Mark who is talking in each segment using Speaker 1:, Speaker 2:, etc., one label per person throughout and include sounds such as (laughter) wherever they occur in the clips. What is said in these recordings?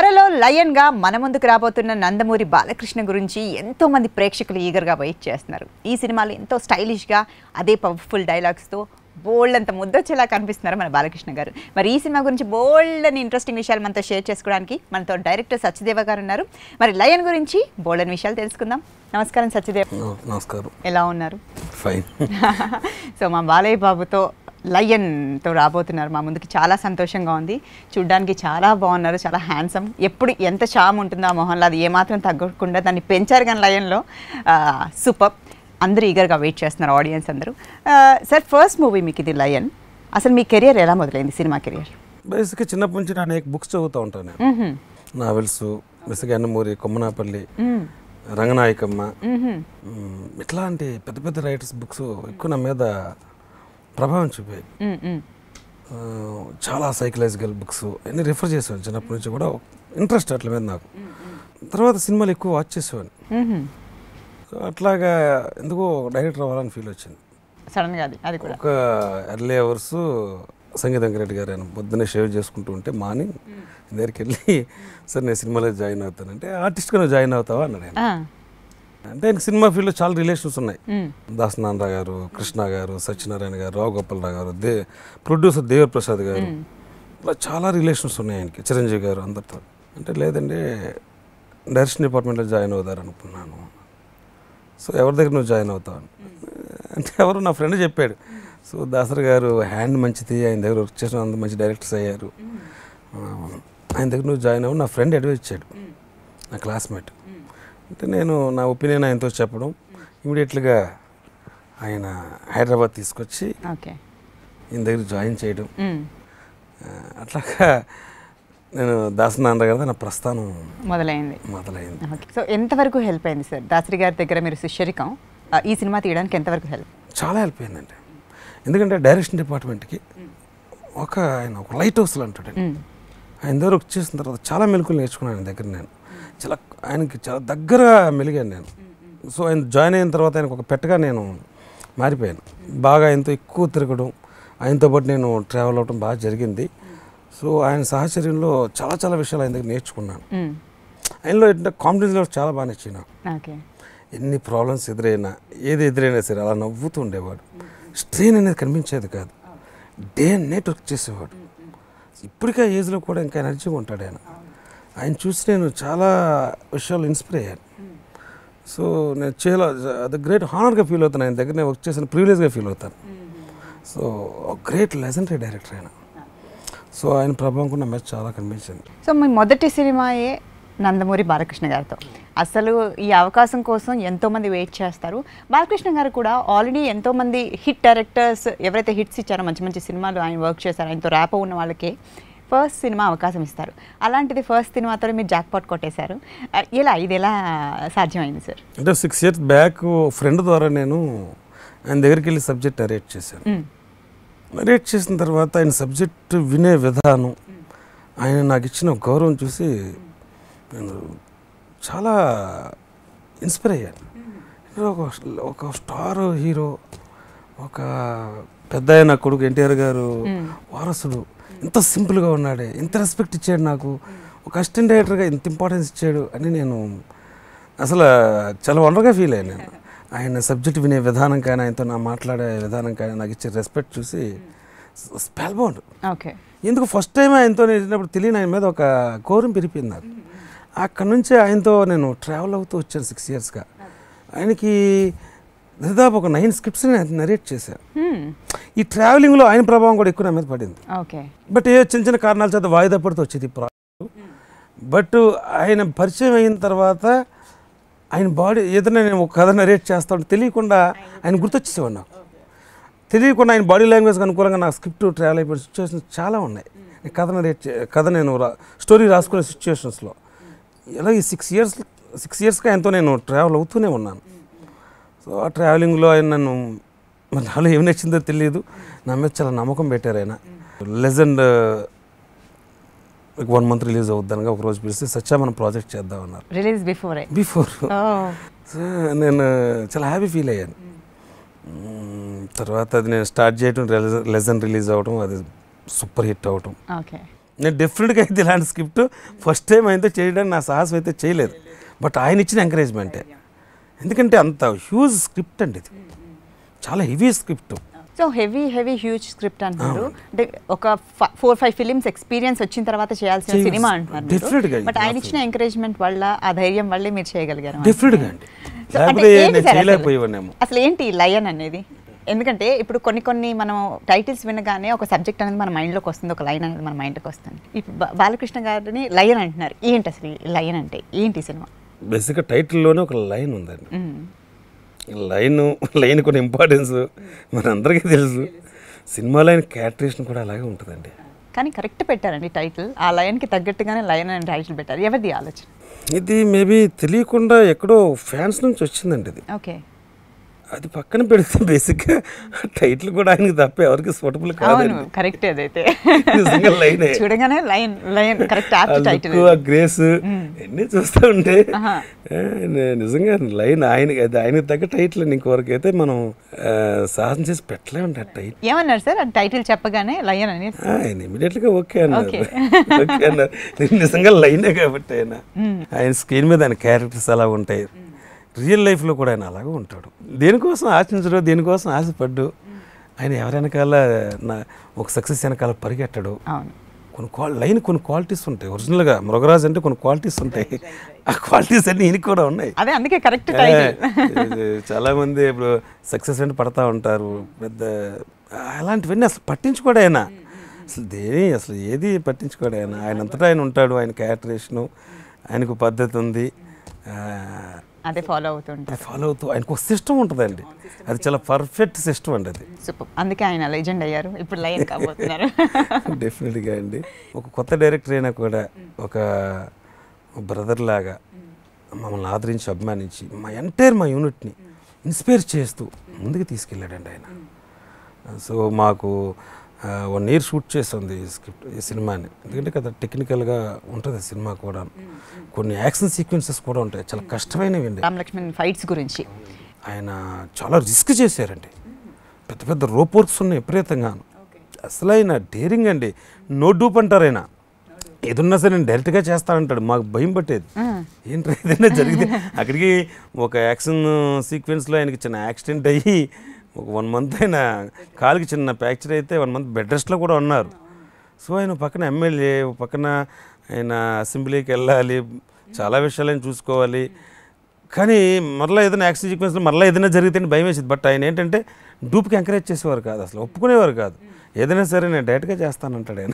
Speaker 1: త్వరలో లయన్గా మన ముందుకు రాబోతున్న నందమూరి బాలకృష్ణ గురించి ఎంతోమంది ప్రేక్షకులు ఈగర్ గా వెయిట్ చేస్తున్నారు ఈ సినిమాలు ఎంతో స్టైలిష్గా అదే పవర్ఫుల్ డైలాగ్స్తో బోల్డ్ అంత ముద్దొచ్చేలా కనిపిస్తున్నారు మన బాలకృష్ణ గారు మరి ఈ సినిమా గురించి బోల్డ్ అని ఇంట్రెస్టింగ్ విషయాలు మనతో షేర్ చేసుకోవడానికి మనతో డైరెక్టర్ సత్యదేవ గారు ఉన్నారు మరి లయన్ గురించి బోల్డ్ అని విషయాలు తెలుసుకుందాం నమస్కారం సత్యదేవ్ నమస్కారం ఎలా ఉన్నారు ఫైన్ (laughs) సో మా బాలయ్య బాబుతో లయన్తో రాబోతున్నారు మా ముందుకి చాలా సంతోషంగా ఉంది చూడ్డానికి చాలా బాగున్నారు చాలా హ్యాండ్సమ్ ఎప్పుడు ఎంత షామ్ ఉంటుందో ఆ మొహన్లో అది ఏమాత్రం తగ్గకుండా దాన్ని పెంచారు కానీ లయన్లో సూపర్ అందరూ ఈగర్గా వెయిట్ చేస్తున్నారు ఆడియన్స్ అందరూ సార్ ఫస్ట్ మూవీ మీకు ఇది లయన్ అసలు మీ కెరియర్ ఎలా మొదలైంది సినిమా కెరియర్
Speaker 2: బేసిక్గా చిన్నప్పటి నుంచి నేను బుక్స్ చదువుతూ ఉంటాను నావెల్స్ బేసిక్గా అన్నమూరి కొమ్మనాపల్లి రంగనాయకమ్మ ఇట్లాంటి పెద్ద పెద్ద రైటర్స్ బుక్స్ ఎక్కువ నా మీద ప్రభావం చూపేది చాలా సైకలాజికల్ బుక్స్ అన్నీ రిఫర్ చేసేవాడిని చిన్నప్పటి నుంచి కూడా ఇంట్రెస్ట్ అట్ల మీద నాకు తర్వాత సినిమాలు ఎక్కువ వాచ్ చేసేవాడిని అట్లాగా ఎందుకో డైరెక్టర్ అవ్వాలని ఫీల్ వచ్చింది అది ఒక ఎర్లీ అవర్స్ సంగీత వెంకరెడ్డి గారు ఆయన పొద్దున్నే షేవ్ చేసుకుంటూ ఉంటే మార్నింగ్ దగ్గరికి వెళ్ళి సరే నేను సినిమాలో జాయిన్ అవుతానంటే ఆర్టిస్ట్గా జాయిన్ అవుతావా అన్నాడు అంటే ఆయన సినిమా ఫీల్డ్లో చాలా రిలేషన్స్ ఉన్నాయి దాసనాంద్ర గారు కృష్ణ గారు సత్యనారాయణ గారు రావు గోపాలరావు గారు దే ప్రొడ్యూసర్ దేవప్రసాద్ గారు ఇలా చాలా రిలేషన్స్ ఉన్నాయి ఆయనకి చిరంజీవి గారు అందరితో అంటే లేదండి డైరెక్షన్ డిపార్ట్మెంట్లో జాయిన్ అవుతారు అనుకున్నాను సో ఎవరి దగ్గర నువ్వు జాయిన్ అవుతావు అంటే ఎవరు నా ఫ్రెండ్ చెప్పాడు సో దాసరి గారు హ్యాండ్ మంచిది ఆయన దగ్గర వర్క్ చేసిన అంత మంచి డైరెక్టర్స్ అయ్యారు ఆయన దగ్గర నువ్వు జాయిన్ అవ్వు నా ఫ్రెండ్ అడ్వైజ్ ఇచ్చాడు నా క్లాస్మేట్ అయితే నేను నా ఒపీనియన్ ఆయనతో చెప్పడం ఇమీడియట్గా ఆయన హైదరాబాద్ తీసుకొచ్చి ఈయన దగ్గర జాయిన్ చేయడం అట్లాగా నేను నాన్న గారి నా ప్రస్థానం
Speaker 1: మొదలైంది మొదలైంది సో ఎంతవరకు హెల్ప్ అయింది సార్ దాసరి గారి దగ్గర మీరు శిష్యరికం ఈ సినిమా తీయడానికి ఎంతవరకు హెల్ప్
Speaker 2: చాలా హెల్ప్ అయిందండి ఎందుకంటే డైరెక్షన్ డిపార్ట్మెంట్కి ఒక ఆయన ఒక లైట్ హౌస్లో అంటాడండి ఆయన దగ్గర వచ్చేసిన తర్వాత చాలా మెలకులు నేర్చుకున్నాను ఆయన దగ్గర నేను చాలా ఆయనకి చాలా దగ్గరగా మెలిగాను నేను సో ఆయన జాయిన్ అయిన తర్వాత ఆయనకు ఒక పెట్టగా నేను మారిపోయాను బాగా ఆయనతో ఎక్కువ తిరగడం ఆయనతో పాటు నేను ట్రావెల్ అవ్వడం బాగా జరిగింది సో ఆయన సహచర్యంలో చాలా చాలా విషయాలు ఆయన దగ్గర నేర్చుకున్నాను ఆయనలో ఏంటంటే కాన్ఫిడెన్స్ లెవెల్స్ చాలా బాగా నచ్చి ఎన్ని ప్రాబ్లమ్స్ ఎదురైనా ఏది ఎదురైనా సరే అలా నవ్వుతూ ఉండేవాడు స్ట్రెయిన్ అనేది కనిపించేది కాదు డే అండ్ నైట్ వర్క్ చేసేవాడు ఇప్పటికే ఏజ్లో కూడా ఇంకా ఎనర్జీగా ఉంటాడు ఆయన ఆయన చూసి నేను చాలా విషయాలు ఇన్స్పైర్ అయ్యాను సో నేను చాలా అది గ్రేట్ హానర్గా ఫీల్ అవుతాను ఆయన దగ్గర నేను వర్క్ చేసిన ప్రివిలేజ్గా ఫీల్ అవుతాను సో గ్రేట్ లెజెండరీ డైరెక్టర్ ఆయన సో ఆయన ప్రభావం కూడా మ్యాచ్ చాలా కనిపించింది
Speaker 1: సో మీ మొదటి సినిమాయే నందమూరి బాలకృష్ణ గారితో అసలు ఈ అవకాశం కోసం ఎంతోమంది వెయిట్ చేస్తారు బాలకృష్ణ గారు కూడా ఆల్రెడీ ఎంతోమంది హిట్ డైరెక్టర్స్ ఎవరైతే హిట్స్ ఇచ్చారో మంచి మంచి సినిమాలు ఆయన వర్క్ చేశారు ఆయనతో ర్యాప్ ఉన్న వాళ్ళకి ఫస్ట్ సినిమా అవకాశం ఇస్తారు అలాంటిది ఫస్ట్ సినిమాతో మీరు జాక్పాట్ కొట్టేశారు ఇలా ఇది ఎలా సాధ్యమైంది
Speaker 2: సార్ అంటే సిక్స్ ఇయర్స్ బ్యాక్ ఫ్రెండ్ ద్వారా నేను ఆయన దగ్గరికి వెళ్ళి సబ్జెక్ట్ అరేట్ చేశాను అరేట్ చేసిన తర్వాత ఆయన సబ్జెక్ట్ వినే విధానం ఆయన నాకు ఇచ్చిన గౌరవం చూసి నేను చాలా ఇన్స్పైర్ అయ్యాను ఒక ఒక స్టార్ హీరో ఒక పెద్ద కొడుకు ఎన్టీఆర్ గారు వారసుడు ఇంత సింపుల్గా ఉన్నాడే ఇంత రెస్పెక్ట్ ఇచ్చాడు నాకు ఒక అసిస్టెంట్ డైరెక్టర్గా ఇంత ఇంపార్టెన్స్ ఇచ్చాడు అని నేను అసలు చాలా వండర్గా ఫీల్ అయ్యాను నేను ఆయన సబ్జెక్ట్ వినే విధానం కానీ ఆయనతో నా మాట్లాడే విధానం కానీ నాకు ఇచ్చే రెస్పెక్ట్ చూసి స్పెల్ ఓకే ఎందుకు ఫస్ట్ టైం ఆయనతో నేను తెలియని ఆయన మీద ఒక కోరిం పెరిపింది నాకు అక్కడ నుంచి ఆయనతో నేను ట్రావెల్ అవుతూ వచ్చాను సిక్స్ ఇయర్స్గా ఆయనకి దాదాపు ఒక నైన్ స్క్రిప్ట్స్ నరేట్ చేశాను ఈ ట్రావెలింగ్లో ఆయన ప్రభావం కూడా ఎక్కువ నా మీద పడింది బట్ ఏ చిన్న చిన్న కారణాల చేత వాయిదా పడుతూ వచ్చేది ప్రాజెక్టు బట్ ఆయన పరిచయం అయిన తర్వాత ఆయన బాడీ ఏదైనా నేను ఒక కథ నరేట్ చేస్తాను తెలియకుండా ఆయన గుర్తొచ్చేసేవాడు నాకు తెలియకుండా ఆయన బాడీ లాంగ్వేజ్కి అనుకూలంగా నా స్క్రిప్ట్ ట్రావెల్ అయిపోయిన సిచ్యువేషన్స్ చాలా ఉన్నాయి కథ నరేట్ కథ నేను స్టోరీ రాసుకునే సిచ్యువేషన్స్లో ఇలా ఈ సిక్స్ ఇయర్స్ సిక్స్ ఇయర్స్గా ఆయనతో నేను ట్రావెల్ అవుతూనే ఉన్నాను సో ఆ ట్రావెలింగ్లో ఆయన నన్ను నాలో ఏం నచ్చిందో తెలియదు నా మీద చాలా నమ్మకం పెట్టారు ఆయన లెజెండ్ వన్ మంత్ రిలీజ్ అవుద్దానుగా ఒక రోజు పిలిస్తే సచ్చా మనం ప్రాజెక్ట్ చేద్దాం అన్నారు రిలీజ్ బిఫోర్ బిఫోర్ సో నేను చాలా హ్యాపీ ఫీల్ అయ్యాను తర్వాత అది నేను స్టార్ట్ చేయడం లెజన్ రిలీజ్ అవడం అది సూపర్ హిట్ అవడం నేను డెఫినెట్గా అయితే ఇలాంటి స్క్రిప్ట్ ఫస్ట్ టైం అయితే చేయడానికి నా సాహసం అయితే చేయలేదు బట్ ఆయన ఇచ్చిన ఎంకరేజ్మెంటే ఎందుకంటే అంత హ్యూజ్ స్క్రిప్ట్ అండి ఇది చాలా heavy script
Speaker 1: so heavy heavy huge script అంటున్నారు అంటే ఒక ఫోర్ ఫైవ్ ఫిలిమ్స్ ఎక్స్పీరియన్స్ వచ్చిన తర్వాత చేయాల్సిన సినిమా అంటున్నారు బట్ ఆయన ఇచ్చిన ఎంకరేజ్మెంట్ వల్ల ఆ ధైర్యం వల్లే మీరు చేయగలిగారు అసలు ఏంటి లయన్ అనేది ఎందుకంటే ఇప్పుడు కొన్ని కొన్ని మనం టైటిల్స్ వినగానే ఒక సబ్జెక్ట్ అనేది మన మైండ్లోకి వస్తుంది ఒక లైన్ అనేది మన మైండ్కి వస్తుంది బాలకృష్ణ గారిని లయన్ అంటున్నారు ఏంటి అసలు లయన్ అంటే ఏంటి సినిమా
Speaker 2: బేసిక్గా టైటిల్లోనే ఒక లైన్ ఉందండి లైన్ లైన్ కొన్ని ఇంపార్టెన్స్ మనందరికీ తెలుసు సినిమా లైన్ క్యారెక్టరేషన్ కూడా అలాగే ఉంటుందండి
Speaker 1: కానీ కరెక్ట్ పెట్టారండి టైటిల్ ఆ లైన్కి తగ్గట్టుగానే లైన్ అని టైటిల్ పెట్టారు ఎవరిది ఆలోచన
Speaker 2: ఇది మేబీ తెలియకుండా ఎక్కడో ఫ్యాన్స్ నుంచి వచ్చిందండి ఇది ఓకే అది పక్కన పెడితే బేసిక్గా టైటిల్ కూడా ఆయనకి తప్ప ఎవరికి సూటబుల్ కాదు
Speaker 1: కరెక్ట్ అదైతే లైన్ చూడగానే లైన్ లైన్ కరెక్ట్ టైటిల్ ఆ
Speaker 2: గ్రేస్ ఎన్ని చూస్తూ ఉంటే నిజంగా లైన్ ఆయన అది ఆయనకి తగ్గ టైటిల్ ఇంకొకరికి అయితే మనం సాధన చేసి పెట్టలే ఉంటా టైటిల్
Speaker 1: ఏమన్నారు సార్ టైటిల్ చెప్పగానే లైన్ అని ఆయన
Speaker 2: ఇమీడియట్ గా ఓకే అన్నారు
Speaker 1: ఓకే
Speaker 2: (laughs) అన్నారు నిజంగా లైనే కాబట్టి ఆయన ఆయన స్క్రీన్ మీద ఆయన క్యారెక్టర్స్ అలా ఉంటాయి రియల్ లైఫ్లో కూడా ఆయన అలాగే ఉంటాడు దేనికోసం ఆశించడు దేనికోసం ఆశపడ్డు ఆయన ఎవరైనాకాల నా ఒక సక్సెస్ వెనకాల పరిగెట్టడు కొన్ని క్వా లైన్ కొన్ని క్వాలిటీస్ ఉంటాయి ఒరిజినల్గా మృగరాజ్ అంటే కొన్ని క్వాలిటీస్ ఉంటాయి ఆ క్వాలిటీస్ అన్ని ఈయనకి కూడా ఉన్నాయి
Speaker 1: అదే అందుకే కరెక్ట్
Speaker 2: చాలామంది ఇప్పుడు సక్సెస్ అంటే పడతా ఉంటారు పెద్ద అలాంటివన్నీ అసలు పట్టించుకోడు ఆయన అసలు దేని అసలు ఏది పట్టించుకోడు ఆయన ఆయన అంతటా ఆయన ఉంటాడు ఆయన క్యారెక్టరేషను ఆయనకు పద్ధతి ఉంది అదే ఫాలో అవుతూ అవుతుంటారు ఫాలో అవుతూ ఆయనకు ఒక సిస్టమ్ అండి అది చాలా పర్ఫెక్ట్ సిస్టమ్ అండి అది సూపర్
Speaker 1: అందుకే ఆయన లెజెండ్ అయ్యారు ఇప్పుడు లైన్ కాబోతున్నారు
Speaker 2: డెఫినెట్గా (laughs) అండి ఒక కొత్త డైరెక్టర్ అయినా కూడా hmm. ఒక బ్రదర్ లాగా మమ్మల్ని ఆదరించి అభిమానించి మా ఎంటైర్ మా యూనిట్ని ఇన్స్పైర్ hmm. చేస్తూ hmm. ముందుకు తీసుకెళ్ళాడండి ఆయన సో మాకు వన్ ఇయర్ షూట్ చేస్తుంది ఈ స్క్రిప్ట్ ఈ సినిమాని ఎందుకంటే కదా టెక్నికల్గా ఉంటుంది సినిమా కూడా కొన్ని యాక్షన్ సీక్వెన్సెస్ కూడా ఉంటాయి చాలా కష్టమైనవి
Speaker 1: అండి ఫైట్స్ గురించి
Speaker 2: ఆయన చాలా రిస్క్ చేశారండి పెద్ద పెద్ద రోప్ వర్క్స్ ఉన్నాయి విపరీతంగా అసలు ఆయన డేరింగ్ అండి నో డూప్ అంటారు ఆయన ఏదున్నా సరే నేను డైరెక్ట్గా చేస్తానంటాడు మాకు భయం పట్టేది ఏంటంటే ఏదైనా జరిగితే అక్కడికి ఒక యాక్షన్ సీక్వెన్స్లో ఆయనకి చిన్న యాక్సిడెంట్ అయ్యి ఒక వన్ మంత్ అయినా కాలుకి చిన్న ఫ్రాక్చర్ అయితే వన్ మంత్ బెడ్ రెస్ట్లో కూడా ఉన్నారు సో ఆయన పక్కన ఎమ్మెల్యే పక్కన ఆయన అసెంబ్లీకి వెళ్ళాలి చాలా విషయాలను చూసుకోవాలి కానీ మరలా ఏదైనా యాక్సిడెంట్ సీక్వెన్స్లో మరలా ఏదైనా జరిగితే భయం వేసేది బట్ ఆయన ఏంటంటే డూప్కి ఎంకరేజ్ చేసేవారు కాదు అసలు ఒప్పుకునేవారు కాదు ఏదైనా సరే నేను డైరెక్ట్గా చేస్తానంటాడు ఆయన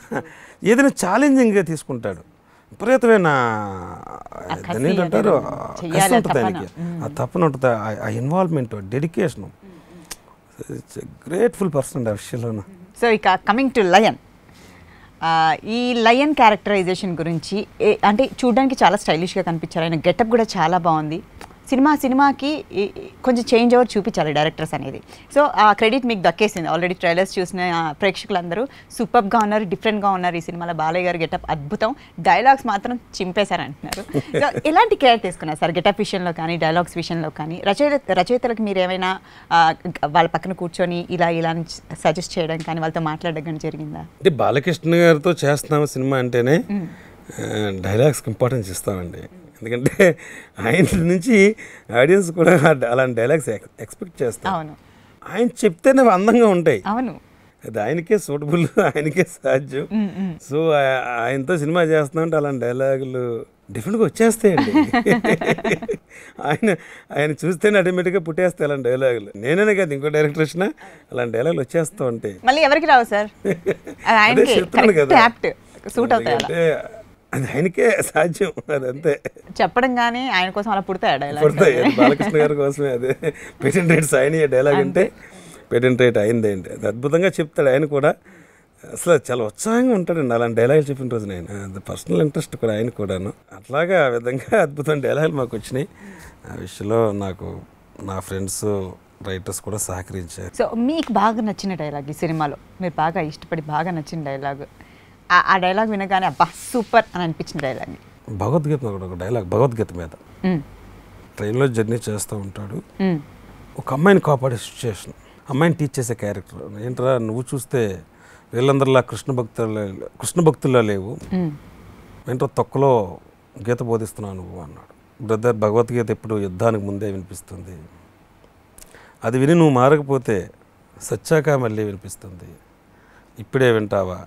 Speaker 2: ఏదైనా ఛాలెంజింగ్గా తీసుకుంటాడు విపరీతమైన ఏంటంటారు కష్టం ఉంటుంది ఆయనకి ఆ తప్పన ఉంటుంది ఆ ఇన్వాల్వ్మెంట్ డెడికేషను గ్రేట్ఫుల్ పర్సన్ ఆ విషయంలోనూ
Speaker 1: సో ఇక కమింగ్ టు లయన్ ఈ లయన్ క్యారెక్టరైజేషన్ గురించి అంటే చూడడానికి చాలా స్టైలిష్గా కనిపించారు ఆయన గెటప్ కూడా చాలా బాగుంది సినిమా సినిమాకి కొంచెం చేంజ్ ఓవర్ చూపించాలి డైరెక్టర్స్ అనేది సో ఆ క్రెడిట్ మీకు దక్కేసింది ఆల్రెడీ ట్రైలర్స్ చూసిన ప్రేక్షకులందరూ సూపర్గా ఉన్నారు డిఫరెంట్గా ఉన్నారు ఈ సినిమాలో బాలయ్య గారు గెటప్ అద్భుతం డైలాగ్స్ మాత్రం చింపేశారు అంటున్నారు సో (laughs) ఎలాంటి కేర్ తీసుకున్నారు సార్ గెటప్ విషయంలో కానీ డైలాగ్స్ విషయంలో కానీ రచయిత రచయితలకు మీరు ఏమైనా వాళ్ళ పక్కన కూర్చొని ఇలా ఇలా సజెస్ట్ చేయడం కానీ వాళ్ళతో మాట్లాడడం జరిగిందా
Speaker 2: అంటే బాలకృష్ణ గారితో చేస్తున్నాము సినిమా అంటేనే డైలాగ్స్కి ఇంపార్టెన్స్ ఇస్తామండి ఎందుకంటే ఆయన నుంచి ఆడియన్స్ కూడా అలాంటి డైలాగ్స్ ఎక్స్పెక్ట్ చేస్తాను ఆయన చెప్తేనే అందంగా ఉంటాయి అవును అది ఆయనకే సూటబుల్ ఆయనకే సాధ్యం సో ఆయనతో సినిమా ఉంటే అలాంటి డైలాగులు డిఫరెంట్గా వచ్చేస్తాయండి (laughs) ఆయన ఆయన చూస్తేనే ఆటోమేటిక్గా పుట్టేస్తాయి అలాంటి డైలాగులు నేనే కాదు ఇంకో డైరెక్టర్ వచ్చినా అలాంటి డైలాగులు వచ్చేస్తూ ఉంటాయి
Speaker 1: మళ్ళీ ఎవరికి రావు సార్
Speaker 2: (laughs) చెప్తున్నాను కదా సూట్ అవుతాయి అది ఆయనకే సాధ్యం అది అంతే
Speaker 1: చెప్పడం కానీ ఆయన కోసం అలా పుడతాయి బాలకృష్ణ గారి
Speaker 2: కోసమే అది పేటెంట్ రేట్స్ ఆయన డైలాగ్ అంటే పేటెంట్ రైట్ అయింది అది అద్భుతంగా చెప్తాడు ఆయన కూడా అసలు చాలా ఉత్సాహంగా ఉంటాడండి అలాంటి డైలాగులు చెప్పిన రోజున ఆయన పర్సనల్ ఇంట్రెస్ట్ కూడా ఆయన కూడాను అట్లాగా ఆ విధంగా అద్భుతమైన డైలాగులు మాకు వచ్చినాయి ఆ విషయంలో నాకు నా ఫ్రెండ్స్ రైటర్స్ కూడా సహకరించారు
Speaker 1: సో మీకు బాగా నచ్చిన డైలాగ్ ఈ సినిమాలో మీరు బాగా ఇష్టపడి బాగా నచ్చిన డైలాగ్ ఆ డైలాగ్ వినగానే అబ్బా సూపర్ అని అనిపించిన డైలాగ్
Speaker 2: భగవద్గీత కూడా ఒక డైలాగ్ భగవద్గీత మీద ట్రైన్లో జర్నీ చేస్తూ ఉంటాడు ఒక అమ్మాయిని కాపాడే సిచ్యువేషన్ అమ్మాయిని టీచ్ చేసే క్యారెక్టర్ ఏంటరా నువ్వు చూస్తే వీళ్ళందరిలా కృష్ణ భక్తుల కృష్ణ భక్తుల్లో లేవు ఏంటో తొక్కలో గీత బోధిస్తున్నావు నువ్వు అన్నాడు బ్రదర్ భగవద్గీత ఎప్పుడు యుద్ధానికి ముందే వినిపిస్తుంది అది విని నువ్వు మారకపోతే సత్యాక మళ్ళీ వినిపిస్తుంది ఇప్పుడే వింటావా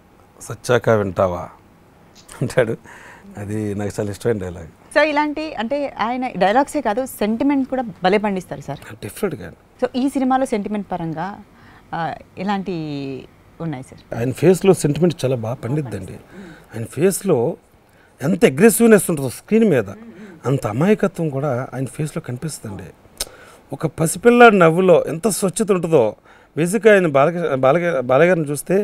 Speaker 2: సచ్చాక వింటావా అంటాడు అది నాకు చాలా ఇష్టమైన డైలాగ్
Speaker 1: సో ఇలాంటి అంటే ఆయన డైలాగ్సే కాదు సెంటిమెంట్ కూడా భలే పండిస్తారు సార్ డెఫినెట్గా సో ఈ సినిమాలో సెంటిమెంట్ పరంగా ఇలాంటి ఉన్నాయి సార్
Speaker 2: ఆయన ఫేస్లో సెంటిమెంట్ చాలా బాగా పండిద్దండి ఆయన ఫేస్లో ఎంత అగ్రెసివ్నెస్ ఉంటుందో స్క్రీన్ మీద అంత అమాయకత్వం కూడా ఆయన ఫేస్లో కనిపిస్తుంది ఒక పసిపిల్ల నవ్వులో ఎంత స్వచ్ఛత ఉంటుందో బేసిక్గా ఆయన బాలక బాలగ బాలగారిని చూస్తే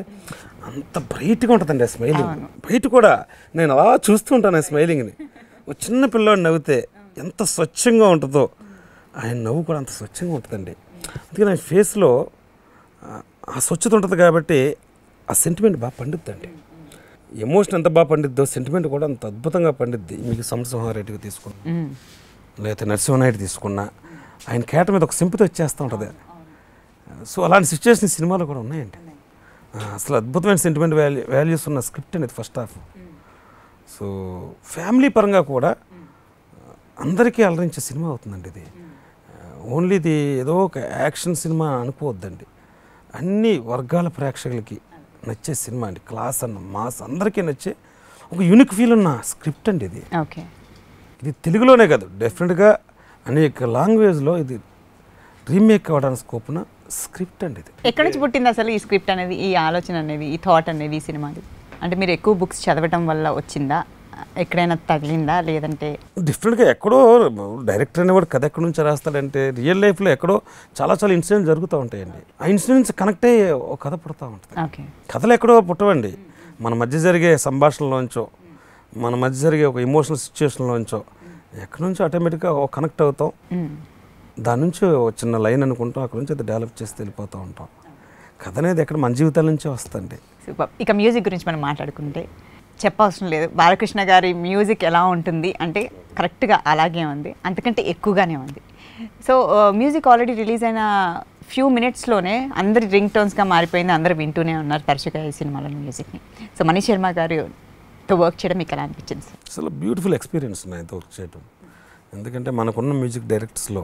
Speaker 2: అంత బ్రైట్గా ఉంటుందండి ఆ స్మైలింగ్ బయట కూడా నేను అలా చూస్తూ ఉంటాను ఆ స్మైలింగ్ని ఒక చిన్న పిల్లవాడిని నవ్వితే ఎంత స్వచ్ఛంగా ఉంటుందో ఆయన నవ్వు కూడా అంత స్వచ్ఛంగా ఉంటుందండి అందుకని ఆయన ఫేస్లో ఆ స్వచ్ఛత ఉంటుంది కాబట్టి ఆ సెంటిమెంట్ బాగా పండుద్దండి ఎమోషన్ ఎంత బాగా పండుద్దో సెంటిమెంట్ కూడా అంత అద్భుతంగా పండిద్ది మీకు సమసింహారెడ్డికి తీసుకున్నా లేకపోతే నరసింహనాయుడు తీసుకున్నా ఆయన కేట మీద ఒక సింపతి వచ్చేస్తూ ఉంటుంది సో అలాంటి సిచ్యువేషన్ సినిమాలో కూడా ఉన్నాయండి అసలు అద్భుతమైన సెంటిమెంట్ వాల్యూ వాల్యూస్ ఉన్న స్క్రిప్ట్ అనేది ఫస్ట్ హాఫ్ సో ఫ్యామిలీ పరంగా కూడా అందరికీ అలరించే సినిమా అవుతుందండి ఇది ఓన్లీ ఇది ఏదో ఒక యాక్షన్ సినిమా అనుకోవద్దండి అన్ని వర్గాల ప్రేక్షకులకి నచ్చే సినిమా అండి క్లాస్ అన్న మాస్ అందరికీ నచ్చే ఒక యూనిక్ ఫీల్ ఉన్న స్క్రిప్ట్ అండి ఇది ఇది తెలుగులోనే కాదు డెఫినెట్గా అనేక లాంగ్వేజ్లో ఇది రీమేక్ అవ్వడానికి స్కోప్న స్క్రిప్ట్ అండి
Speaker 1: ఎక్కడి నుంచి పుట్టింది అసలు ఈ స్క్రిప్ట్ అనేది ఈ ఆలోచన అనేది ఈ థాట్ అనేది ఈ సినిమాది అంటే మీరు ఎక్కువ బుక్స్ చదవటం వల్ల వచ్చిందా ఎక్కడైనా తగిలిందా లేదంటే
Speaker 2: డిఫరెంట్గా ఎక్కడో డైరెక్టర్ అనేవాడు కథ ఎక్కడి నుంచి రాస్తాడంటే రియల్ లైఫ్లో ఎక్కడో చాలా చాలా ఇన్సిడెంట్స్ జరుగుతూ ఉంటాయండి ఆ ఇన్సిడెంట్స్ కనెక్ట్ అయ్యి ఒక కథ పుడతా ఉంటుంది కథలు ఎక్కడో పుట్టవండి మన మధ్య జరిగే సంభాషణలోంచో మన మధ్య జరిగే ఒక ఎమోషనల్ సిచ్యువేషన్లోంచో ఎక్కడి నుంచో ఆటోమేటిక్గా కనెక్ట్ అవుతాం దాని నుంచి చిన్న లైన్ అనుకుంటాం అక్కడ నుంచి అది డెవలప్ చేసి వెళ్ళిపోతూ ఉంటాం కథ అనేది ఎక్కడ మన జీవితాల నుంచే వస్తుంది
Speaker 1: ఇక మ్యూజిక్ గురించి మనం మాట్లాడుకుంటే చెప్పవసరం లేదు బాలకృష్ణ గారి మ్యూజిక్ ఎలా ఉంటుంది అంటే కరెక్ట్గా అలాగే ఉంది అంతకంటే ఎక్కువగానే ఉంది సో మ్యూజిక్ ఆల్రెడీ రిలీజ్ అయిన ఫ్యూ మినిట్స్లోనే అందరి రింగ్ టోన్స్గా మారిపోయింది అందరూ వింటూనే ఉన్నారు తరచుగా ఈ సినిమాలో మ్యూజిక్ని సో మనీష్ శర్మ గారితో వర్క్ చేయడం మీకు ఎలా
Speaker 2: అనిపించింది అసలు బ్యూటిఫుల్ ఎక్స్పీరియన్స్ ఉన్నాయి వర్క్ చేయడం ఎందుకంటే మనకున్న మ్యూజిక్ డైరెక్ట్స్లో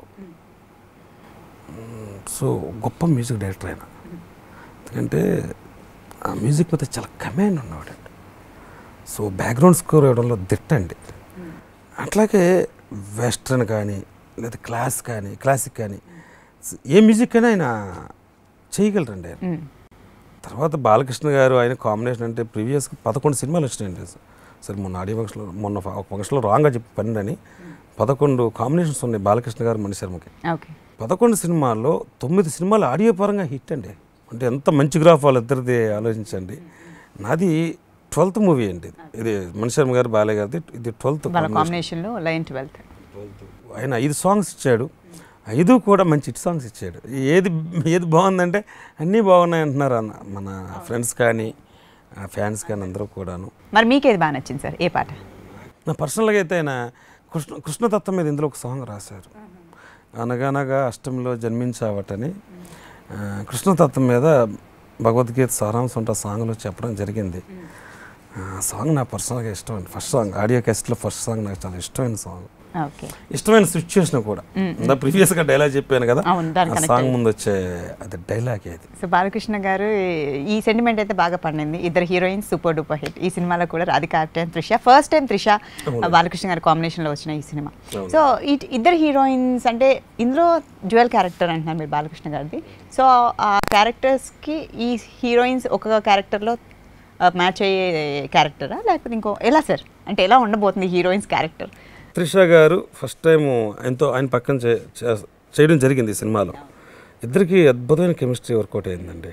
Speaker 2: సో గొప్ప మ్యూజిక్ డైరెక్టర్ ఆయన ఎందుకంటే ఆ మ్యూజిక్ మీద చాలా కమాండ్ ఉన్నవాడండి సో బ్యాక్గ్రౌండ్ స్కోర్ ఇవ్వడంలో దిట్టండి అట్లాగే వెస్ట్రన్ కానీ లేదా క్లాస్ కానీ క్లాసిక్ కానీ ఏ మ్యూజిక్ అయినా ఆయన చేయగలరండి ఆయన తర్వాత బాలకృష్ణ గారు ఆయన కాంబినేషన్ అంటే ప్రీవియస్ పదకొండు సినిమాలు వచ్చినాయండి సరే మొన్న ఆడియో ఫంక్షన్లో మొన్న ఒక ఫంక్షన్లో రాంగ్గా చెప్పి అని పదకొండు కాంబినేషన్స్ ఉన్నాయి బాలకృష్ణ గారు మణిశర్మకి ఓకే పదకొండు సినిమాల్లో తొమ్మిది సినిమాలు ఆడియో పరంగా హిట్ అండి అంటే ఎంత మంచి గ్రాఫ్ వాళ్ళిద్దరిది ఆలోచించండి నాది ట్వెల్త్ మూవీ అండి ఇది మణిశర్మ గారు బాలయ్య గారిది ఇది ట్వెల్త్ ఆయన ఐదు సాంగ్స్ ఇచ్చాడు ఐదు కూడా మంచి హిట్ సాంగ్స్ ఇచ్చాడు ఏది ఏది బాగుందంటే అన్నీ బాగున్నాయి అంటున్నారు అన్న మన ఫ్రెండ్స్ కానీ ఫ్యాన్స్ కానీ అందరూ కూడాను మరి మీకేది బాగా నచ్చింది సార్ ఏ పాట నా పర్సనల్గా అయితే ఆయన కృష్ణ కృష్ణతత్వం మీద ఇందులో ఒక సాంగ్ రాశారు అనగనగా అష్టమిలో జన్మించావటని కృష్ణతత్వం మీద భగవద్గీత సారాంశం ఉంటే సాంగ్లో చెప్పడం జరిగింది సాంగ్ నా పర్సనల్గా ఇష్టం ఫస్ట్ సాంగ్ ఆడియో కెస్ట్లో ఫస్ట్ సాంగ్ నాకు చాలా ఇష్టమైన సాంగ్ ఇష్టమైన సిచ్యువేషన్ కూడా ప్రీవియస్ గా డైలాగ్ చెప్పాను కదా సాంగ్ ముందు వచ్చే అది డైలాగ్ అది
Speaker 1: సో బాలకృష్ణ గారు ఈ సెంటిమెంట్ అయితే బాగా పండింది ఇద్దరు హీరోయిన్ సూపర్ డూపర్ హిట్ ఈ సినిమాలో కూడా Radhika and Trisha first time Trisha Balakrishna గారి కాంబినేషన్ లో వచ్చిన ఈ సినిమా సో ఇద్దరు హీరోయిన్స్ అంటే ఇందులో జ్యువెల్ క్యారెక్టర్ అంటున్నారు మీరు బాలకృష్ణ గారిది సో ఆ క్యారెక్టర్స్ కి ఈ హీరోయిన్స్ ఒక క్యారెక్టర్ లో మ్యాచ్ అయ్యే క్యారెక్టరా లేకపోతే ఇంకో ఎలా సార్ అంటే ఎలా ఉండబోతుంది హీరోయిన్స్ క్యారెక్టర్
Speaker 2: త్రిష గారు ఫస్ట్ టైం ఎంతో ఆయన పక్కన చేయడం జరిగింది ఈ సినిమాలో ఇద్దరికి అద్భుతమైన కెమిస్ట్రీ వర్కౌట్ అయిందండి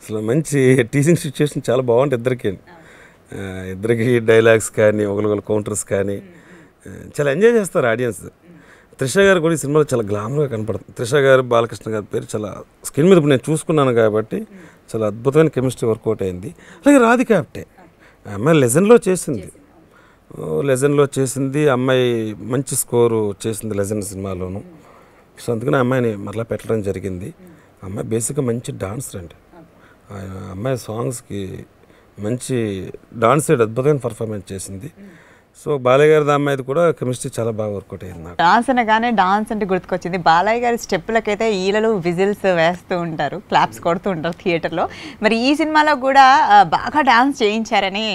Speaker 2: అసలు మంచి టీచింగ్ సిచ్యువేషన్ చాలా బాగుంటుంది ఇద్దరికి ఇద్దరికి డైలాగ్స్ కానీ ఒకరికొకరు కౌంటర్స్ కానీ చాలా ఎంజాయ్ చేస్తారు ఆడియన్స్ త్రిష గారు కూడా ఈ సినిమాలో చాలా గ్లామర్గా కనపడుతుంది త్రిష గారు బాలకృష్ణ గారి పేరు చాలా స్క్రీన్ మీద నేను చూసుకున్నాను కాబట్టి చాలా అద్భుతమైన కెమిస్ట్రీ వర్కౌట్ అయింది అలాగే రాధికాప్టే ఆప్టే ఆమె లెజన్లో చేసింది లెజన్లో చేసింది అమ్మాయి మంచి స్కోరు చేసింది లెజెండ్ సినిమాలోను సో అందుకని అమ్మాయిని మరలా పెట్టడం జరిగింది అమ్మాయి బేసిక్గా మంచి డాన్సర్ అండి ఆయన అమ్మాయి సాంగ్స్కి మంచి డాన్స్ అద్భుతమైన పర్ఫార్మెన్స్ చేసింది సో బాలయ్య గారి అమ్మాయిది కూడా కెమిస్ట్రీ చాలా బాగా వర్కౌట్ అయింది నాకు
Speaker 1: డాన్స్ అనగానే డాన్స్ అంటే గుర్తుకొచ్చింది బాలయ్య గారి అయితే ఈలలు విజిల్స్ వేస్తూ ఉంటారు క్లాప్స్ కొడుతూ ఉంటారు థియేటర్లో మరి ఈ సినిమాలో కూడా బాగా డాన్స్ చేయించారని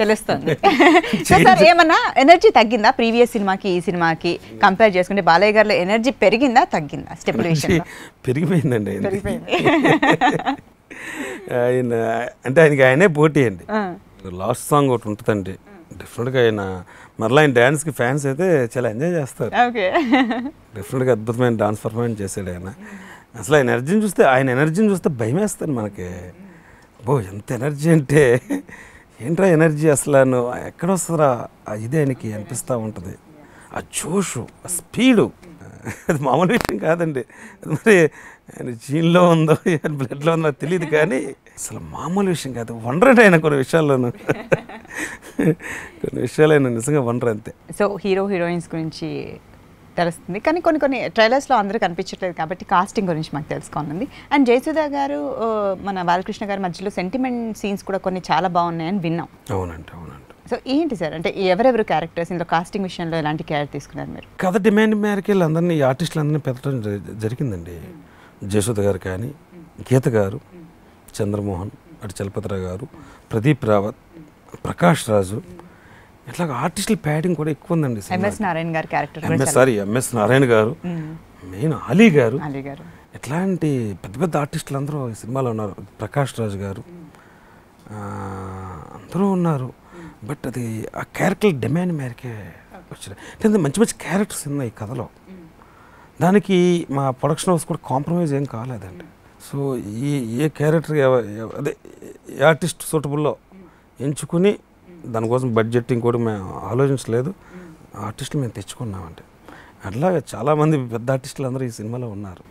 Speaker 1: తెలుస్తుంది (laughs) సార్ ఏమన్నా ఎనర్జీ తగ్గిందా ప్రీవియస్ సినిమాకి ఈ సినిమాకి కంపేర్ చేసుకుంటే బాలయ్య గారిలో ఎనర్జీ పెరిగిందా తగ్గిందా స్టెప్పుల
Speaker 2: పెరిగిపోయిందండి (laughs) ఆయన అంటే ఆయనకి ఆయనే పోటీ అండి లాస్ట్ సాంగ్ ఒకటి ఉంటుందండి డెఫినెట్గా ఆయన మరలా ఆయన డ్యాన్స్కి ఫ్యాన్స్ అయితే చాలా ఎంజాయ్ చేస్తారు డెఫినెట్గా అద్భుతమైన డాన్స్ పర్ఫార్మెన్స్ చేశాడు ఆయన అసలు ఆయన ఎనర్జీని చూస్తే ఆయన ఎనర్జీని చూస్తే భయం వేస్తాను మనకి బో ఎంత ఎనర్జీ అంటే ఏంట్రా ఎనర్జీ అసలు నువ్వు ఎక్కడొస్తారా ఇది ఆయనకి అనిపిస్తూ ఉంటుంది ఆ జోషు ఆ స్పీడు అది మామూలు విషయం కాదండి అది మరి ఆయన జీన్లో ఉందో బ్లడ్లో ఉందో తెలియదు కానీ అసలు మామూలు విషయం కాదు వండరండి ఆయన కొన్ని విషయాల్లోనూ కొన్ని విషయాలు ఆయన నిజంగా వండరు అంతే
Speaker 1: సో హీరో హీరోయిన్స్ గురించి తెలుస్తుంది కానీ కొన్ని కొన్ని ట్రైలర్స్లో అందరూ కనిపించట్లేదు కాబట్టి కాస్టింగ్ గురించి మాకు తెలుసుకోనుంది అండ్ జయసుధ గారు మన బాలకృష్ణ గారి మధ్యలో సెంటిమెంట్ సీన్స్ కూడా కొన్ని చాలా బాగున్నాయని విన్నాం
Speaker 2: అవునండి అవునండి
Speaker 1: సో ఏంటి సార్ అంటే ఎవరెవరు క్యారెక్టర్స్ ఇందులో కాస్టింగ్ విషయంలో ఎలాంటి క్యారెక్టర్ తీసుకున్నారు మీరు
Speaker 2: కథ డిమాండ్ మేరకు వీళ్ళు అందరినీ ఆర్టిస్టులందరినీ పెట్టడం జరిగిందండి జశోద గారు కానీ గీత గారు చంద్రమోహన్ అటు చలపతిరావు గారు ప్రదీప్ రావత్ ప్రకాష్ రాజు ఇట్లా ఆర్టిస్టుల ప్యాడింగ్ కూడా ఎక్కువ ఉందండి ఎంఎస్
Speaker 1: నారాయణ గారు క్యారెక్టర్ సారీ
Speaker 2: ఎంఎస్ నారాయణ గారు మెయిన్ అలీ గారు ఇట్లాంటి పెద్ద పెద్ద ఆర్టిస్టులు అందరూ ఈ సినిమాలో ఉన్నారు ప్రకాష్ రాజు గారు అందరూ ఉన్నారు బట్ అది ఆ క్యారెక్టర్ డిమాండ్ మేరకే వచ్చినాయి మంచి మంచి క్యారెక్టర్స్ ఉన్నాయి కథలో దానికి మా ప్రొడక్షన్ హౌస్ కూడా కాంప్రమైజ్ ఏం కాలేదండి సో ఈ ఏ క్యారెక్టర్ అదే ఆర్టిస్ట్ సూటబుల్లో ఎంచుకుని దానికోసం బడ్జెట్ ఇంకోటి మేము ఆలోచించలేదు ఆర్టిస్టులు మేము తెచ్చుకున్నామండి అట్లాగే చాలామంది పెద్ద ఆర్టిస్టులు అందరూ ఈ సినిమాలో ఉన్నారు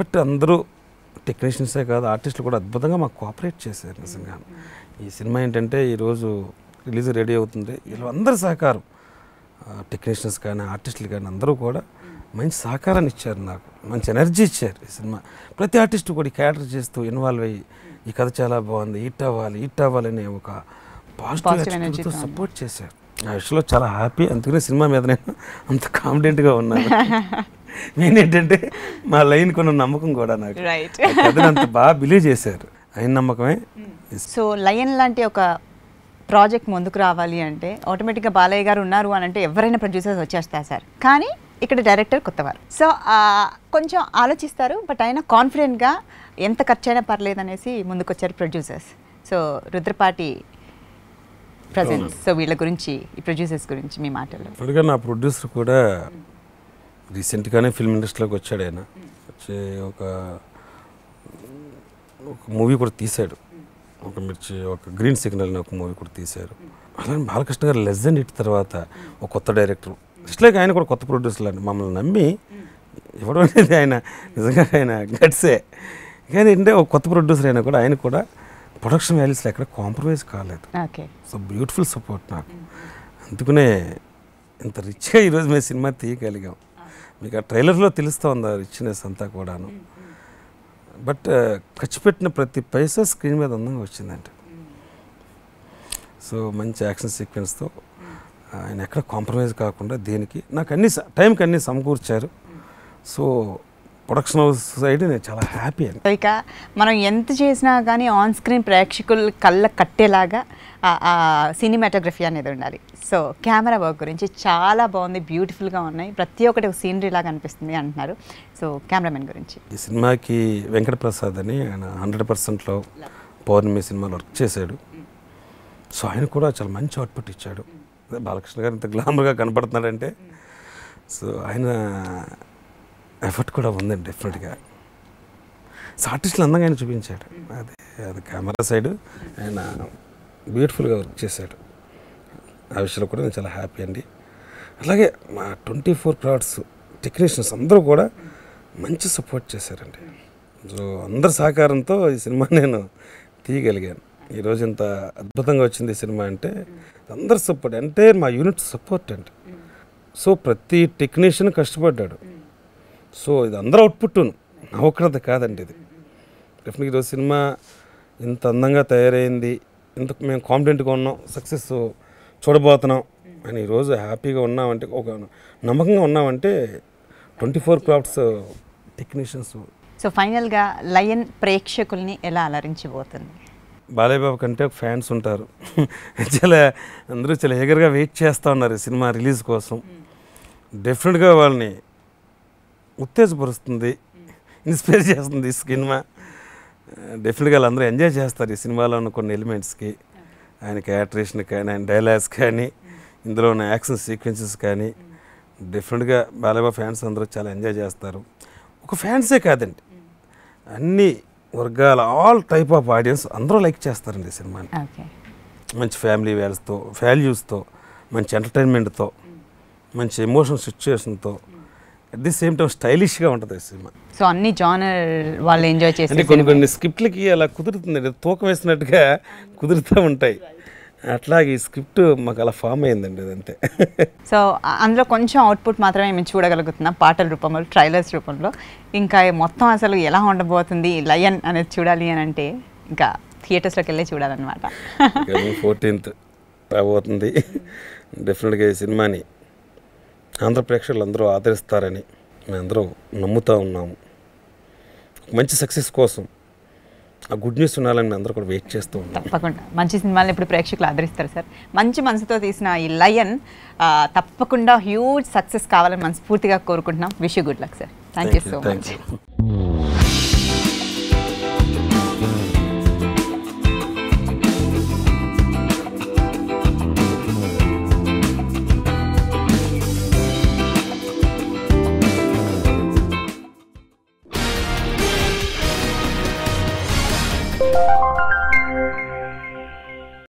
Speaker 2: బట్ అందరూ టెక్నీషియన్సే కాదు ఆర్టిస్టులు కూడా అద్భుతంగా మాకు కోఆపరేట్ చేశారు నిజంగా ఈ సినిమా ఏంటంటే ఈరోజు రిలీజ్ రెడీ అవుతుంది వీళ్ళందరి సహకారం టెక్నీషియన్స్ కానీ ఆర్టిస్టులు కానీ అందరూ కూడా మంచి సహకారాన్ని ఇచ్చారు నాకు మంచి ఎనర్జీ ఇచ్చారు ఈ సినిమా ప్రతి ఆర్టిస్ట్ కూడా క్యాటర్ చేస్తూ ఇన్వాల్వ్ అయ్యి ఈ కథ చాలా బాగుంది హిట్ అవ్వాలి హిట్ అవ్వాలనే ఒక పాజిటివ్ సపోర్ట్ చేశారు ఆ విషయంలో చాలా హ్యాపీ అందుకనే సినిమా మీద నేను అంత కాన్ఫిడెంట్గా ఉన్నాను (laughs) నేనేంటంటే మా లైన్ కొన్న నమ్మకం కూడా నాకు అంత బాగా బిలీవ్ చేశారు ఆయన నమ్మకమే
Speaker 1: సో లయన్ లాంటి ఒక ప్రాజెక్ట్ ముందుకు రావాలి అంటే ఆటోమేటిక్గా బాలయ్య గారు ఉన్నారు అని అంటే ఎవరైనా ప్రొడ్యూసర్స్ వచ్చేస్తారు సార్ కానీ ఇక్కడ డైరెక్టర్ కొత్తవారు సో కొంచెం ఆలోచిస్తారు బట్ ఆయన కాన్ఫిడెంట్గా ఎంత ఖర్చు అయినా పర్లేదు అనేసి ముందుకొచ్చారు producers so Rudrapati presence so వీళ్ళ గురించి ఈ ప్రొడ్యూసర్స్ గురించి మీ మాటలు
Speaker 2: ఇప్పటికే నా ప్రొడ్యూసర్ కూడా రీసెంట్గానే ఫిల్మ్ ఇండస్ట్రీలోకి వచ్చాడు ఆయన వచ్చి ఒక ఒక మూవీ కూడా తీశాడు ఒక మిర్చి ఒక గ్రీన్ సిగ్నల్ అని ఒక మూవీ కూడా తీశారు అలానే బాలకృష్ణ గారు లెజెండ్ ఇట్ తర్వాత ఒక కొత్త డైరెక్టర్ ఇట్లా ఆయన కూడా కొత్త ప్రొడ్యూసర్లు అండి మమ్మల్ని నమ్మి ఇవ్వడం అనేది ఆయన నిజంగా ఆయన గట్సే కానీ ఏంటంటే ఒక కొత్త ప్రొడ్యూసర్ అయినా కూడా ఆయన కూడా ప్రొడక్షన్ వాల్యూస్లో ఎక్కడ కాంప్రమైజ్ కాలేదు సో బ్యూటిఫుల్ సపోర్ట్ నాకు అందుకనే ఇంత రిచ్గా ఈరోజు మేము సినిమా తీయగలిగాం మీకు ఆ ట్రైలర్లో తెలుస్తూ ఉంది ఆ రిచ్నెస్ అంతా కూడాను బట్ ఖర్చు పెట్టిన ప్రతి పైసా స్క్రీన్ మీద అందంగా వచ్చిందంట సో మంచి యాక్షన్ సీక్వెన్స్తో ఆయన ఎక్కడ కాంప్రమైజ్ కాకుండా దేనికి నాకు అన్ని టైంకి అన్ని సమకూర్చారు సో ప్రొడక్షన్ హౌస్ సైడ్ నేను చాలా హ్యాపీ అండి
Speaker 1: ఇక మనం ఎంత చేసినా కానీ ఆన్ స్క్రీన్ ప్రేక్షకుల కళ్ళ కట్టేలాగా సినిమాటోగ్రఫీ అనేది ఉండాలి సో కెమెరా వర్క్ గురించి చాలా బాగుంది బ్యూటిఫుల్గా ఉన్నాయి ప్రతి ఒక్కటి ఒక సీనరీ లాగా అనిపిస్తుంది అంటున్నారు సో కెమెరామెన్ గురించి
Speaker 2: ఈ సినిమాకి వెంకట ప్రసాద్ అని ఆయన హండ్రెడ్ పర్సెంట్లో పౌర్ణమి సినిమాలో వర్క్ చేశాడు సో ఆయన కూడా చాలా మంచి అవుట్పుట్ ఇచ్చాడు బాలకృష్ణ గారు ఇంత గ్లామర్గా కనపడుతున్నాడంటే సో ఆయన ఎఫర్ట్ కూడా ఉందండి డెఫినెట్గా సో ఆర్టిస్టులు అందంగా ఆయన చూపించాడు అదే అది కెమెరా సైడ్ ఆయన బ్యూటిఫుల్గా వర్క్ చేశాడు ఆ విషయంలో కూడా నేను చాలా హ్యాపీ అండి అలాగే మా ట్వంటీ ఫోర్ క్రాడ్స్ టెక్నీషియన్స్ అందరూ కూడా మంచి సపోర్ట్ చేశారండి సో అందరి సహకారంతో ఈ సినిమా నేను తీయగలిగాను ఈరోజు ఇంత అద్భుతంగా వచ్చింది సినిమా అంటే అందరు సపోర్ట్ అంటే మా యూనిట్ సపోర్ట్ అండి సో ప్రతి టెక్నీషియన్ కష్టపడ్డాడు సో ఇది అందరూ అవుట్పుట్ను అవకడత కాదండి ఇది డెఫినెట్గా ఈరోజు సినిమా ఇంత అందంగా తయారైంది ఇంత మేము కాన్ఫిడెంట్గా ఉన్నాం సక్సెస్ చూడబోతున్నాం అని ఈరోజు హ్యాపీగా ఉన్నామంటే ఒక నమ్మకంగా ఉన్నామంటే twenty four crafts technicians
Speaker 1: so ఫైనల్గా లయన్ ప్రేక్షకుల్ని ఎలా అలరించబోతుంది
Speaker 2: బాలయ్యబాబు కంటే ఫ్యాన్స్ ఉంటారు చాలా అందరూ చాలా ఎగర్గా వెయిట్ చేస్తూ ఉన్నారు సినిమా రిలీజ్ కోసం డెఫినెట్గా వాళ్ళని ఉత్తేజపరుస్తుంది ఇన్స్పైర్ చేస్తుంది సినిమా డెఫినెట్గా వాళ్ళందరూ ఎంజాయ్ చేస్తారు ఈ సినిమాలో ఉన్న కొన్ని ఎలిమెంట్స్కి ఆయన క్యాటరేషన్ కానీ ఆయన డైలాగ్స్ కానీ ఇందులో ఉన్న యాక్షన్ సీక్వెన్సెస్ కానీ డెఫినెట్గా బాలయ్య ఫ్యాన్స్ అందరూ చాలా ఎంజాయ్ చేస్తారు ఒక ఫ్యాన్సే కాదండి అన్ని వర్గాల ఆల్ టైప్ ఆఫ్ ఆడియన్స్ అందరూ లైక్ చేస్తారండి ఈ సినిమాని మంచి ఫ్యామిలీ వ్యాల్యూస్తో వాల్యూస్తో మంచి ఎంటర్టైన్మెంట్తో మంచి ఎమోషనల్ సిచ్యువేషన్తో అట్ ది సేమ్ టైం స్టైలిష్గా ఉంటుంది సినిమా
Speaker 1: సో అన్ని జానర్ వాళ్ళు ఎంజాయ్ చేసి అంటే కొన్ని కొన్ని
Speaker 2: స్క్రిప్ట్లకి అలా కుదురుతుంది తూకం వేసినట్టుగా కుదురుతూ ఉంటాయి అట్లాగే ఈ స్క్రిప్ట్ మాకు అలా ఫామ్ అయిందండి అదంతే
Speaker 1: సో అందులో కొంచెం అవుట్పుట్ మాత్రమే మేము చూడగలుగుతున్నాం పాటల రూపంలో ట్రైలర్స్ రూపంలో ఇంకా మొత్తం అసలు ఎలా ఉండబోతుంది లయన్ అనేది చూడాలి అని అంటే ఇంకా థియేటర్స్లోకి వెళ్ళి చూడాలన్నమాట
Speaker 2: ఫోర్టీన్త్ రాబోతుంది డెఫినెట్గా ఈ సినిమాని ఆంధ్ర ప్రేక్షకులు అందరూ ఆదరిస్తారని మేమందరూ నమ్ముతూ ఉన్నాము మంచి సక్సెస్ కోసం ఆ గుడ్ న్యూస్ ఉండాలని మేము అందరూ కూడా వెయిట్ చేస్తూ ఉంటాం
Speaker 1: తప్పకుండా మంచి సినిమాలను ఇప్పుడు ప్రేక్షకులు ఆదరిస్తారు సార్ మంచి మనసుతో తీసిన ఈ లయన్ తప్పకుండా హ్యూజ్ సక్సెస్ కావాలని మనస్ఫూర్తిగా కోరుకుంటున్నాం wish good luck sir thank you so
Speaker 2: much